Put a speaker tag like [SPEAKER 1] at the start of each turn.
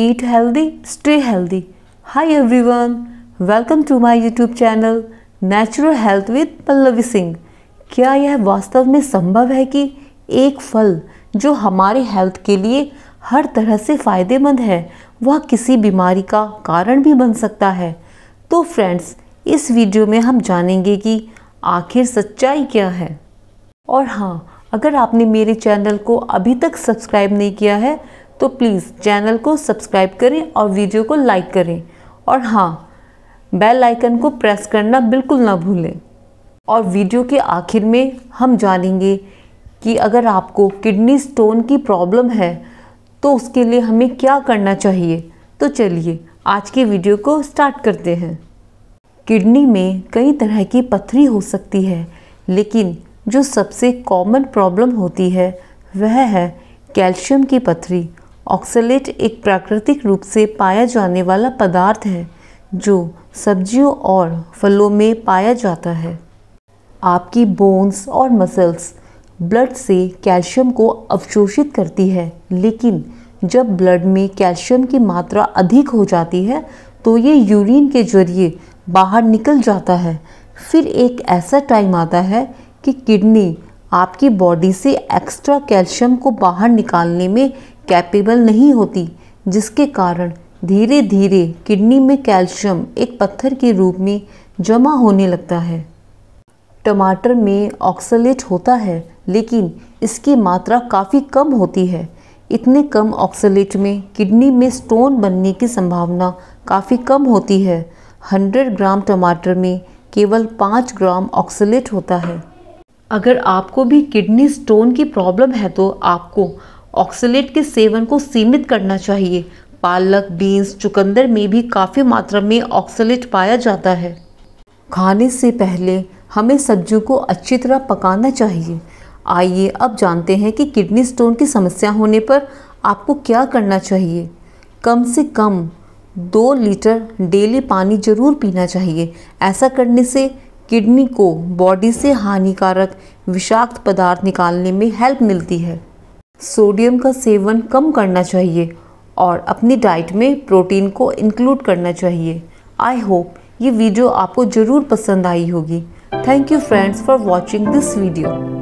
[SPEAKER 1] eat healthy, stay healthy. Hi everyone, welcome to my YouTube channel Natural Health with Pallavi Singh. क्या यह वास्तव में संभव है कि एक फल जो हमारे हेल्थ के लिए हर तरह से फ़ायदेमंद है वह किसी बीमारी का कारण भी बन सकता है तो फ्रेंड्स इस वीडियो में हम जानेंगे कि आखिर सच्चाई क्या है और हाँ अगर आपने मेरे चैनल को अभी तक सब्सक्राइब नहीं किया है तो प्लीज़ चैनल को सब्सक्राइब करें और वीडियो को लाइक करें और हाँ बेल आइकन को प्रेस करना बिल्कुल ना भूलें और वीडियो के आखिर में हम जानेंगे कि अगर आपको किडनी स्टोन की प्रॉब्लम है तो उसके लिए हमें क्या करना चाहिए तो चलिए आज के वीडियो को स्टार्ट करते हैं किडनी में कई तरह की पथरी हो सकती है लेकिन जो सबसे कॉमन प्रॉब्लम होती है वह है कैल्शियम की पथरी ऑक्सलेट एक प्राकृतिक रूप से पाया जाने वाला पदार्थ है जो सब्जियों और फलों में पाया जाता है आपकी बोन्स और मसल्स ब्लड से कैल्शियम को अवशोषित करती है लेकिन जब ब्लड में कैल्शियम की मात्रा अधिक हो जाती है तो ये यूरिन के जरिए बाहर निकल जाता है फिर एक ऐसा टाइम आता है कि किडनी आपकी बॉडी से एक्स्ट्रा कैल्शियम को बाहर निकालने में कैपेबल नहीं होती जिसके कारण धीरे धीरे किडनी में कैल्शियम एक पत्थर के रूप में जमा होने लगता है टमाटर में ऑक्सलेट होता है लेकिन इसकी मात्रा काफ़ी कम होती है इतने कम ऑक्सलेट में किडनी में स्टोन बनने की संभावना काफ़ी कम होती है 100 ग्राम टमाटर में केवल 5 ग्राम ऑक्सलेट होता है अगर आपको भी किडनी स्टोन की प्रॉब्लम है तो आपको ऑक्सीलेट के सेवन को सीमित करना चाहिए पालक बीन्स चुकंदर में भी काफ़ी मात्रा में ऑक्सीट पाया जाता है खाने से पहले हमें सब्जियों को अच्छी तरह पकाना चाहिए आइए अब जानते हैं कि किडनी स्टोन की समस्या होने पर आपको क्या करना चाहिए कम से कम दो लीटर डेली पानी जरूर पीना चाहिए ऐसा करने से किडनी को बॉडी से हानिकारक विषाक्त पदार्थ निकालने में हेल्प मिलती है सोडियम का सेवन कम करना चाहिए और अपनी डाइट में प्रोटीन को इंक्लूड करना चाहिए आई होप ये वीडियो आपको ज़रूर पसंद आई होगी thank you friends for watching this video